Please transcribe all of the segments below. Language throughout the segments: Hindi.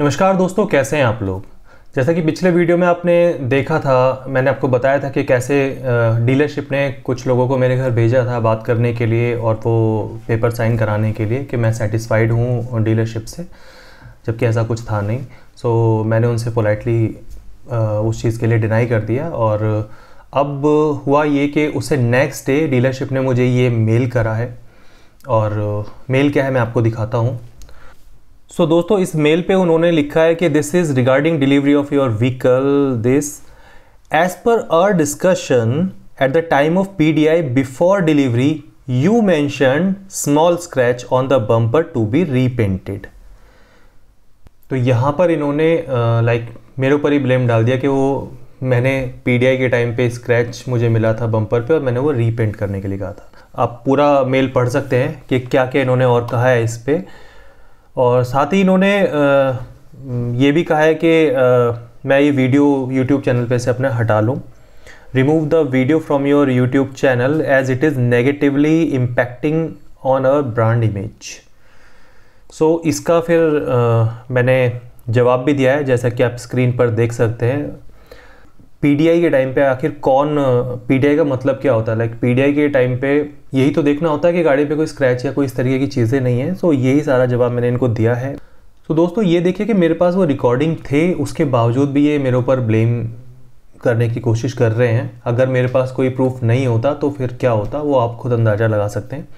नमस्कार दोस्तों कैसे हैं आप लोग जैसा कि पिछले वीडियो में आपने देखा था मैंने आपको बताया था कि कैसे डीलरशिप ने कुछ लोगों को मेरे घर भेजा था बात करने के लिए और वो पेपर साइन कराने के लिए कि मैं सेटिस्फाइड हूँ डीलरशिप से जबकि ऐसा कुछ था नहीं सो मैंने उनसे पोलाइटली उस चीज़ के लिए डिनाई कर दिया और अब हुआ ये कि उसे नेक्स्ट डे डीलरशिप ने मुझे ये मेल करा है और मेल क्या है मैं आपको दिखाता हूँ सो so, दोस्तों इस मेल पे उन्होंने लिखा है कि this is regarding delivery of your vehicle this as per our discussion at the time of P D I before delivery you mention small scratch on the bumper to be repainted तो यहाँ पर इन्होंने लाइक uh, like, मेरे ऊपर ही ब्लेम डाल दिया कि वो मैंने पीडीआई के टाइम पे स्क्रैच मुझे मिला था बम्पर पे और मैंने वो रीपेंट करने के लिए कहा था आप पूरा मेल पढ़ सकते हैं कि क्या क्या इन्होंने और कहा है इस पर और साथ ही इन्होंने ये भी कहा है कि मैं ये वीडियो यूट्यूब चैनल पे से अपना हटा लूँ remove the video from your YouTube channel as it is negatively impacting on a brand image so इसका फिर मैंने जवाब भी दिया है जैसा कि आप स्क्रीन पर देख सकते हैं पीडीआई के टाइम पे आखिर कौन पीडीआई का मतलब क्या होता है लाइक पीडीआई के टाइम पे यही तो देखना होता है कि गाड़ी पे कोई स्क्रैच या कोई इस तरीके की चीज़ें नहीं है सो यही सारा जवाब मैंने इनको दिया है तो दोस्तों ये देखिए कि मेरे पास वो रिकॉर्डिंग थे उसके बावजूद भी ये मेरे ऊपर ब्लेम करने की कोशिश कर रहे हैं अगर मेरे पास कोई प्रूफ नहीं होता तो फिर क्या होता वो आप खुद अंदाज़ा लगा सकते हैं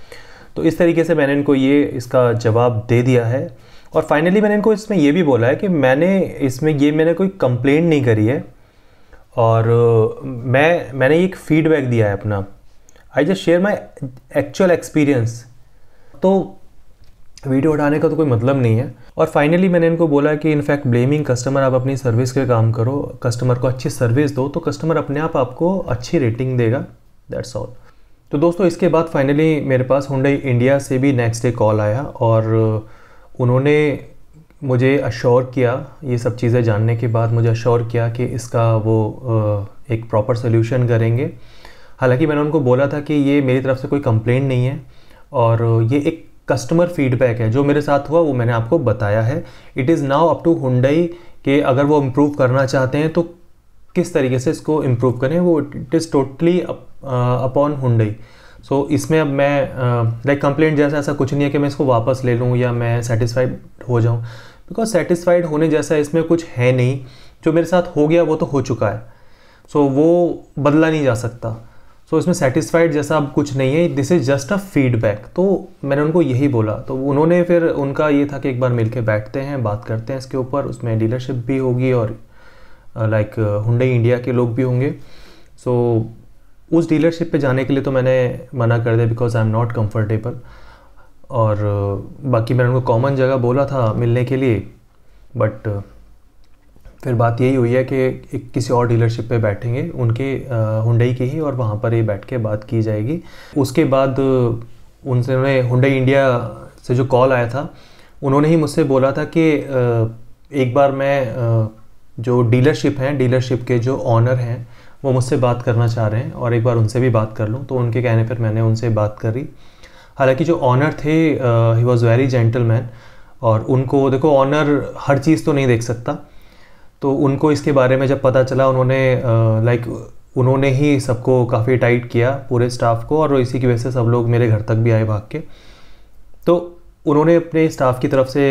तो इस तरीके से मैंने इनको ये इसका जवाब दे दिया है और फाइनली मैंने इनको इसमें ये भी बोला है कि मैंने इसमें ये मैंने कोई कंप्लेंट नहीं करी है और मैं मैंने एक फीडबैक दिया है अपना I just share my actual experience तो वीडियो उठाने का तो कोई मतलब नहीं है और फाइनली मैंने इनको बोला कि इनफैक्ट ब्लेमिंग कस्टमर आप अपनी सर्विस के काम करो कस्टमर को अच्छी सर्विस दो तो कस्टमर अपने आप आपको अच्छी रेटिंग देगा दैट्स ऑल तो दोस्तों इसके बाद फाइनली मेरे पास हुंडई इंडिया से भी नेक्स्ट डे कॉल आया और उन्होंने मुझे अश्योर किया ये सब चीज़ें जानने के बाद मुझे अश्योर किया कि इसका वो एक प्रॉपर सोल्यूशन करेंगे हालांकि मैंने उनको बोला था कि ये मेरी तरफ से कोई कंप्लेंट नहीं है और ये एक कस्टमर फीडबैक है जो मेरे साथ हुआ वो मैंने आपको बताया है it is now up to Hyundai कि अगर वो इम्प्रूव करना चाहते हैं तो किस तरीके से इसको इम्प्रूव करें वो it is totally upon Hyundai so इसमें अब मैं लाइक कंप्लेंट जैसा ऐसा कुछ नहीं है कि मैं इसको वापस ले लूँ या मैं सेटिस्फाइड हो जाऊँ बिकॉज सेटिस्फाइड होने जैसा इसमें कुछ है नहीं जो मेरे साथ हो गया वो तो हो चुका है सो so, वो बदला नहीं जा सकता सो so, इसमें सेटिस्फाइड जैसा अब कुछ नहीं है this is just a feedback तो मैंने उनको यही बोला तो उन्होंने फिर उनका ये था कि एक बार मिल बैठते हैं बात करते हैं इसके ऊपर उसमें डीलरशिप भी होगी और लाइक हुंडई इंडिया के लोग भी होंगे सो so, उस डीलरशिप पे जाने के लिए तो मैंने मना कर दिया because I am not comfortable और बाकी मैंने उनको कॉमन जगह बोला था मिलने के लिए बट फिर बात यही हुई है कि एक किसी और डीलरशिप पे बैठेंगे उनके हुडई की ही और वहाँ पर ये बैठ के बात की जाएगी उसके बाद उनसे उन्होंने हुंडई इंडिया से जो कॉल आया था उन्होंने ही मुझसे बोला था कि एक बार मैं जो डीलरशिप हैं डीलरशिप के जो ऑनर हैं वो मुझसे बात करना चाह रहे हैं और एक बार उनसे भी बात कर लूँ तो उनके कहने पर मैंने उनसे बात करी हालांकि जो ऑनर थे ही वॉज़ वेरी जेंटलमैन और उनको देखो ऑनर हर चीज़ तो नहीं देख सकता तो उनको इसके बारे में जब पता चला उन्होंने लाइक uh, उन्होंने ही सबको काफ़ी टाइट किया पूरे स्टाफ को और इसी की वजह से सब लोग मेरे घर तक भी आए भाग के तो उन्होंने अपने स्टाफ की तरफ से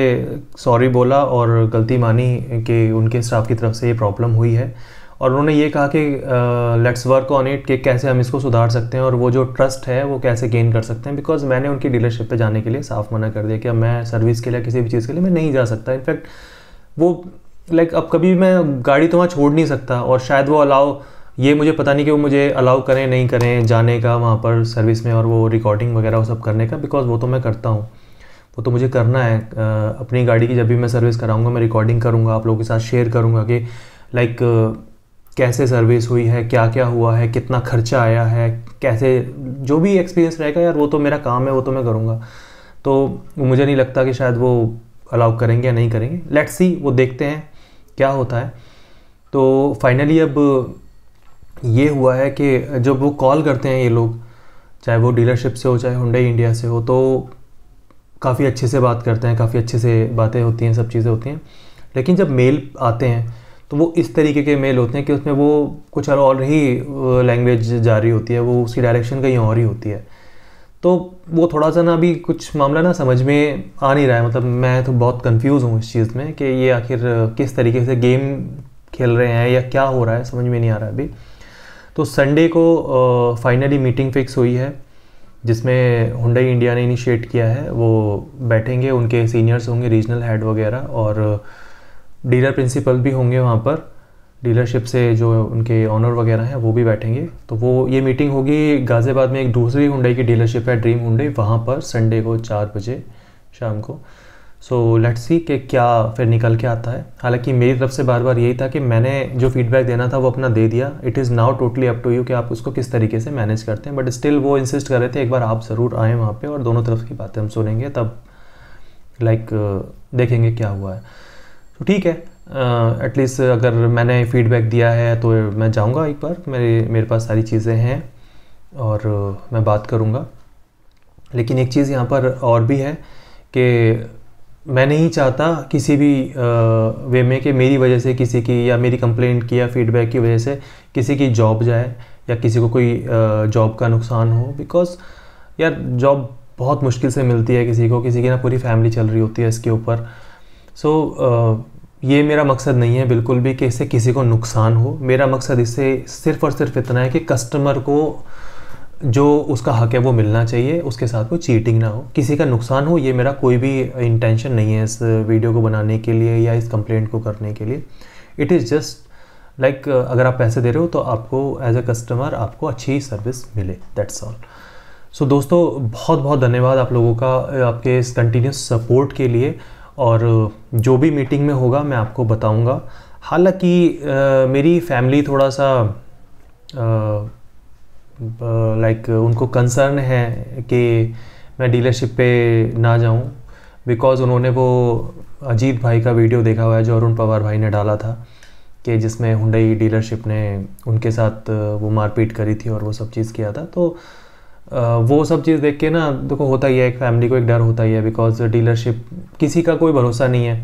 सॉरी बोला और गलती मानी कि उनके स्टाफ की तरफ से ये प्रॉब्लम हुई है और उन्होंने ये कहा कि लेट्स वर्क ऑन इट कि कैसे हम इसको सुधार सकते हैं और वो जो ट्रस्ट है वो कैसे गेन कर सकते हैं बिकॉज मैंने उनकी डीलरशिप पे जाने के लिए साफ मना कर दिया कि अब मैं सर्विस के लिए किसी भी चीज़ के लिए मैं नहीं जा सकता इनफैक्ट वो लाइक अब कभी मैं गाड़ी तो वहाँ छोड़ नहीं सकता और शायद वो अलाउ ये मुझे पता नहीं कि वो मुझे अलाउ करें नहीं करें जाने का वहाँ पर सर्विस में और वो रिकॉर्डिंग वगैरह वो सब करने का बिकॉज वो तो मैं करता हूँ वो तो मुझे करना है अपनी गाड़ी की जब भी मैं सर्विस कराऊंगा मैं रिकॉर्डिंग करूँगा आप लोगों के साथ शेयर करूँगा कि लाइक कैसे सर्विस हुई है क्या क्या हुआ है कितना खर्चा आया है कैसे जो भी एक्सपीरियंस रहेगा यार वो तो मेरा काम है वो तो मैं करूँगा तो मुझे नहीं लगता कि शायद वो अलाउ करेंगे या नहीं करेंगे लेट्स सी वो देखते हैं क्या होता है तो फाइनली अब ये हुआ है कि जब वो कॉल करते हैं ये लोग चाहे वो डीलरशिप से हो चाहे हुंडई इंडिया से हो तो काफ़ी अच्छे से बात करते हैं काफ़ी अच्छे से बातें होती हैं सब चीज़ें होती हैं लेकिन जब मेल आते हैं तो वो इस तरीके के मेल होते हैं कि उसमें वो कुछ और ही लैंग्वेज जा रही होती है वो उसकी डायरेक्शन कहीं और ही होती है तो वो थोड़ा सा ना अभी कुछ मामला ना समझ में आ नहीं रहा है मतलब मैं तो बहुत कंफ्यूज हूँ इस चीज़ में कि ये आखिर किस तरीके से गेम खेल रहे हैं या क्या हो रहा है समझ में नहीं आ रहा अभी तो संडे को फाइनली मीटिंग फिक्स हुई है जिसमें हुंडई इंडिया ने इनिशिएट किया है वो बैठेंगे उनके सीनियर्स होंगे रीजनल हेड वगैरह और डीलर प्रिंसिपल भी होंगे वहाँ पर डीलरशिप से जो उनके ऑनर वगैरह हैं वो भी बैठेंगे तो वो ये मीटिंग होगी गाज़ियाबाद में एक दूसरी हुंडई की डीलरशिप है ड्रीम हुंडई वहाँ पर संडे को चार बजे शाम को सो लेट्स सी कि क्या फिर निकल के आता है हालांकि मेरी तरफ से बार बार यही था कि मैंने जो फीडबैक देना था वो अपना दे दिया it is now totally up to you कि आप उसको किस तरीके से मैनेज करते हैं बट स्टिल वो इंसिस्ट कर रहे थे एक बार आप ज़रूर आएँ वहाँ पर और दोनों तरफ की बातें हम सुनेंगे तब लाइक like, देखेंगे क्या हुआ है तो ठीक है एटलीस्ट अगर मैंने फीडबैक दिया है तो मैं जाऊँगा एक बार मेरे मेरे पास सारी चीज़ें हैं और मैं बात करूँगा लेकिन एक चीज़ यहाँ पर और भी है कि मैं नहीं चाहता किसी भी वे में कि मेरी वजह से किसी की या मेरी कंप्लेंट की या फीडबैक की वजह से किसी की जॉब जाए या किसी को कोई जॉब का नुकसान हो बिकॉज़ यार जॉब बहुत मुश्किल से मिलती है किसी को किसी की ना पूरी फैमिली चल रही होती है इसके ऊपर सो so, uh, ये मेरा मकसद नहीं है बिल्कुल भी कि इससे किसी को नुकसान हो मेरा मकसद इससे सिर्फ और सिर्फ इतना है कि कस्टमर को जो उसका हक है वो मिलना चाहिए उसके साथ कोई चीटिंग ना हो किसी का नुकसान हो ये मेरा कोई भी इंटेंशन नहीं है इस वीडियो को बनाने के लिए या इस कंप्लेंट को करने के लिए इट इज़ जस्ट लाइक अगर आप पैसे दे रहे हो तो आपको एज अ कस्टमर आपको अच्छी सर्विस मिले दैट्स ऑल सो दोस्तों बहुत बहुत धन्यवाद आप लोगों का आपके इस कंटिन्यूस सपोर्ट के लिए और जो भी मीटिंग में होगा मैं आपको बताऊंगा हालांकि मेरी फैमिली थोड़ा सा लाइक उनको कंसर्न है कि मैं डीलरशिप पे ना जाऊं बिकॉज़ उन्होंने वो अजीत भाई का वीडियो देखा हुआ है जो अरुण पवार भाई ने डाला था कि जिसमें हुंडई डीलरशिप ने उनके साथ वो मारपीट करी थी और वो सब चीज़ किया था तो वो सब चीज़ देख के ना देखो होता ही है एक फैमिली को एक डर होता ही है बिकॉज डीलरशिप किसी का कोई भरोसा नहीं है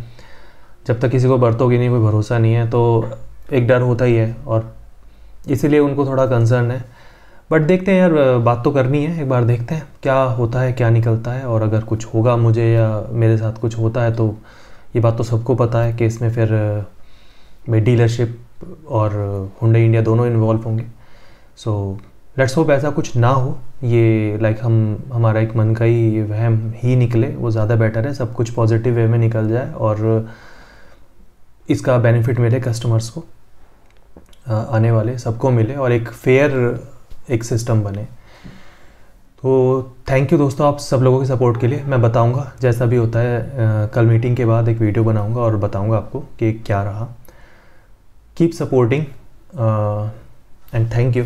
जब तक किसी को बरतोगे नहीं कोई भरोसा नहीं है तो एक डर होता ही है और इसीलिए उनको थोड़ा कंसर्न है बट देखते हैं यार बात तो करनी है एक बार देखते हैं क्या होता है क्या निकलता है और अगर कुछ होगा मुझे या मेरे साथ कुछ होता है तो ये बात तो सबको पता है कि इसमें फिर मैं डीलरशिप और हुडे इंडिया दोनों इन्वॉल्व होंगे सो so, लेट्स होप ऐसा कुछ ना हो ये लाइक like हम हमारा एक मन का ही वहम ही निकले वो ज़्यादा बेटर है सब कुछ पॉजिटिव वे में निकल जाए और इसका बेनिफिट मिले कस्टमर्स को आने वाले सबको मिले और एक फेयर एक सिस्टम बने तो थैंक यू दोस्तों आप सब लोगों के सपोर्ट के लिए मैं बताऊंगा जैसा भी होता है कल मीटिंग के बाद एक वीडियो बनाऊंगा और बताऊंगा आपको कि क्या रहा keep supporting and thank you